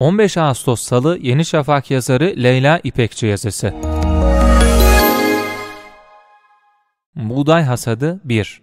15 Ağustos Salı Yeni Şafak yazarı Leyla İpekçi yazısı. Buğday hasadı 1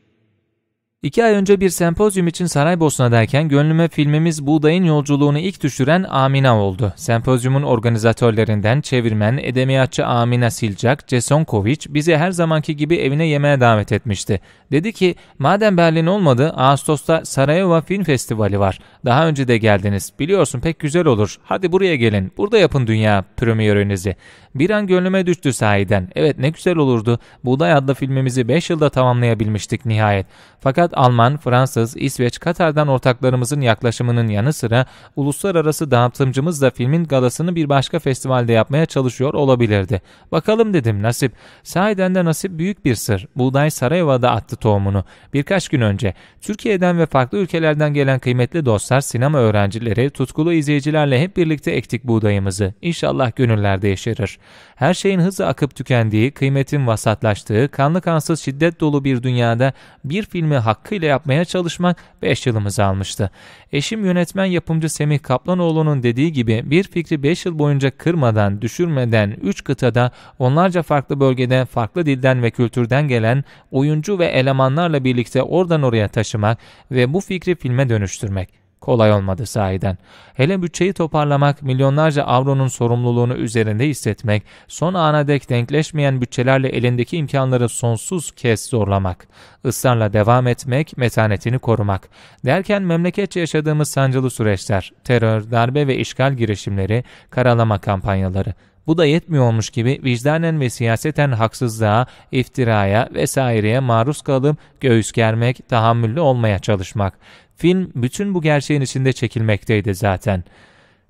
İki ay önce bir sempozyum için Saraybosna'dayken gönlüme filmimiz Buğday'ın yolculuğunu ilk düşüren Amina oldu. Sempozyumun organizatörlerinden çevirmen, edemiyatçı Amina Silcak, Cesonkoviç bizi her zamanki gibi evine yemeğe davet etmişti. Dedi ki madem Berlin olmadı Ağustos'ta Sarayova Film Festivali var. Daha önce de geldiniz. Biliyorsun pek güzel olur. Hadi buraya gelin. Burada yapın dünya premierinizi. Bir an gönlüme düştü sahiden. Evet ne güzel olurdu. Buğday adlı filmimizi 5 yılda tamamlayabilmiştik nihayet. Fakat Alman, Fransız, İsveç, Katar'dan ortaklarımızın yaklaşımının yanı sıra uluslararası dağıtımcımız da filmin galasını bir başka festivalde yapmaya çalışıyor olabilirdi. Bakalım dedim nasip. Sahiden de nasip büyük bir sır. Buğday Sarayeva'da attı tohumunu. Birkaç gün önce Türkiye'den ve farklı ülkelerden gelen kıymetli dostlar, sinema öğrencileri, tutkulu izleyicilerle hep birlikte ektik buğdayımızı. İnşallah gönüllerde yeşerir. Her şeyin hızla akıp tükendiği, kıymetin vasatlaştığı, kanlı kansız şiddet dolu bir dünyada bir filmi hakkı hakkıyla yapmaya çalışmak 5 yılımızı almıştı. Eşim yönetmen yapımcı Semih Kaplanoğlu'nun dediği gibi bir fikri 5 yıl boyunca kırmadan, düşürmeden 3 kıtada onlarca farklı bölgede farklı dilden ve kültürden gelen oyuncu ve elemanlarla birlikte oradan oraya taşımak ve bu fikri filme dönüştürmek kolay olmadı sahiden. Hele bütçeyi toparlamak, milyonlarca avronun sorumluluğunu üzerinde hissetmek, son ana dek denkleşmeyen bütçelerle elindeki imkanları sonsuz kez zorlamak, ısrarla devam etmek, metanetini korumak. Derken memleketçe yaşadığımız sancılı süreçler, terör, darbe ve işgal girişimleri, karalama kampanyaları, bu da yetmiyormuş gibi vicdanen ve siyaseten haksızlığa, iftiraya vesaireye maruz kalıp göğüs germek, tahammüllü olmaya çalışmak. Film bütün bu gerçeğin içinde çekilmekteydi zaten.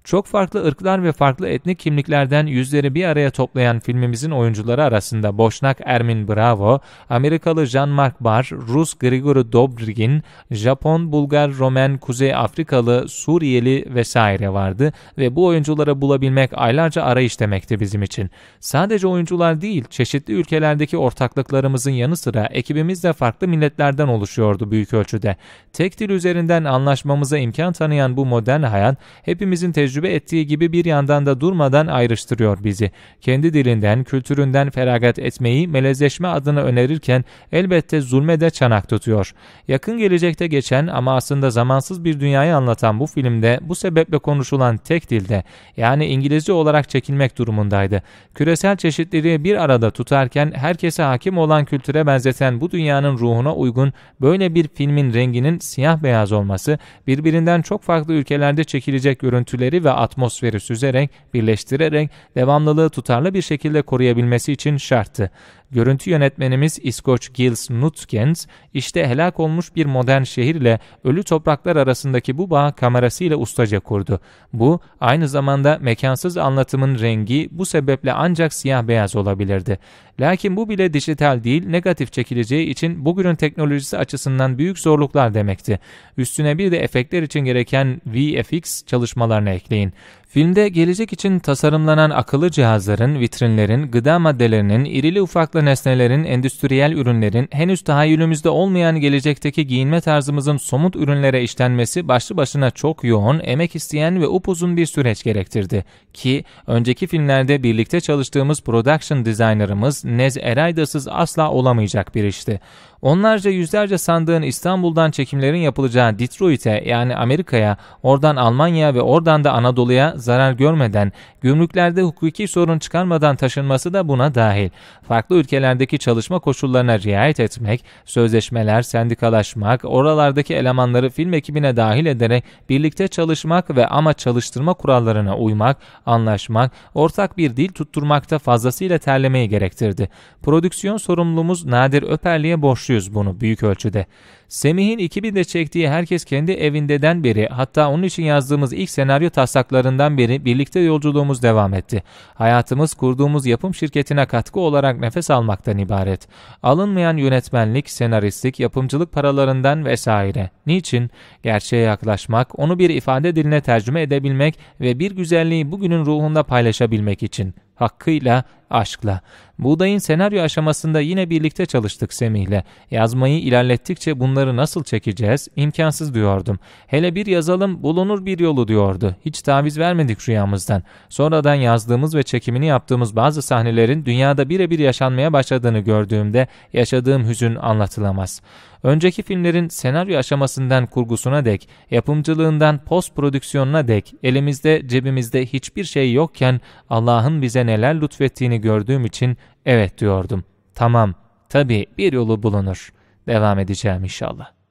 Çok farklı ırklar ve farklı etnik kimliklerden yüzleri bir araya toplayan filmimizin oyuncuları arasında Boşnak Ermin Bravo, Amerikalı Jean-Marc Barr, Rus Grigory Dobrigin, Japon, Bulgar, Romen, Kuzey Afrikalı, Suriyeli vesaire vardı ve bu oyuncuları bulabilmek aylarca arayış demekti bizim için. Sadece oyuncular değil, çeşitli ülkelerdeki ortaklıklarımızın yanı sıra ekibimiz de farklı milletlerden oluşuyordu büyük ölçüde. Tek dil üzerinden anlaşmamıza imkan tanıyan bu modern hayat hepimizin tecrübesi tecrübe ettiği gibi bir yandan da durmadan ayrıştırıyor bizi. Kendi dilinden, kültüründen feragat etmeyi melezleşme adını önerirken elbette zulme de çanak tutuyor. Yakın gelecekte geçen ama aslında zamansız bir dünyayı anlatan bu filmde bu sebeple konuşulan tek dilde yani İngilizce olarak çekilmek durumundaydı. Küresel çeşitliliği bir arada tutarken herkese hakim olan kültüre benzeten bu dünyanın ruhuna uygun böyle bir filmin renginin siyah beyaz olması, birbirinden çok farklı ülkelerde çekilecek görüntüleri ve atmosferi süzerek, birleştirerek devamlılığı tutarlı bir şekilde koruyabilmesi için şarttı. Görüntü yönetmenimiz İskoç Gilles Nutkins, işte helak olmuş bir modern şehirle ölü topraklar arasındaki bu bağı kamerasıyla ustaca kurdu. Bu, aynı zamanda mekansız anlatımın rengi bu sebeple ancak siyah beyaz olabilirdi. Lakin bu bile dijital değil, negatif çekileceği için bugünün teknolojisi açısından büyük zorluklar demekti. Üstüne bir de efektler için gereken VFX çalışmalarını ekleyin. Filmde gelecek için tasarımlanan akıllı cihazların, vitrinlerin, gıda maddelerinin, irili ufaklı nesnelerin, endüstriyel ürünlerin, henüz tahayyülümüzde olmayan gelecekteki giyinme tarzımızın somut ürünlere işlenmesi başlı başına çok yoğun, emek isteyen ve upuzun bir süreç gerektirdi. Ki önceki filmlerde birlikte çalıştığımız production designer'ımız Nez Eraydas'ız asla olamayacak bir işti. Onlarca yüzlerce sandığın İstanbul'dan çekimlerin yapılacağı Detroit'e yani Amerika'ya, oradan Almanya ve oradan da Anadolu'ya zarar görmeden, gümrüklerde hukuki sorun çıkarmadan taşınması da buna dahil. Farklı ülkelerdeki çalışma koşullarına riayet etmek, sözleşmeler, sendikalaşmak, oralardaki elemanları film ekibine dahil ederek birlikte çalışmak ve ama çalıştırma kurallarına uymak, anlaşmak, ortak bir dil tutturmakta fazlasıyla terlemeyi gerektirdi. Prodüksiyon sorumlumuz Nadir Öperli'ye borçluyuz tartışıyoruz bunu büyük ölçüde. Semih'in 2000'de çektiği Herkes Kendi Evinde'den beri hatta onun için yazdığımız ilk senaryo taslaklarından beri birlikte yolculuğumuz devam etti. Hayatımız kurduğumuz yapım şirketine katkı olarak nefes almaktan ibaret. Alınmayan yönetmenlik, senaristlik, yapımcılık paralarından vesaire. Niçin? Gerçeğe yaklaşmak, onu bir ifade diline tercüme edebilmek ve bir güzelliği bugünün ruhunda paylaşabilmek için hakkıyla, aşkla. Buğday'ın senaryo aşamasında yine birlikte çalıştık Semih'le. Yazmayı ilerlettikçe bunları nasıl çekeceğiz? İmkansız diyordum. Hele bir yazalım bulunur bir yolu diyordu. Hiç taviz vermedik rüyamızdan. Sonradan yazdığımız ve çekimini yaptığımız bazı sahnelerin dünyada birebir yaşanmaya başladığını gördüğümde yaşadığım hüzün anlatılamaz. Önceki filmlerin senaryo aşamasından kurgusuna dek, yapımcılığından post prodüksiyonuna dek elimizde cebimizde hiçbir şey yokken Allah'ın bize neler lütfettiğini gördüğüm için evet diyordum. Tamam, tabii bir yolu bulunur. Devam edeceğim inşallah.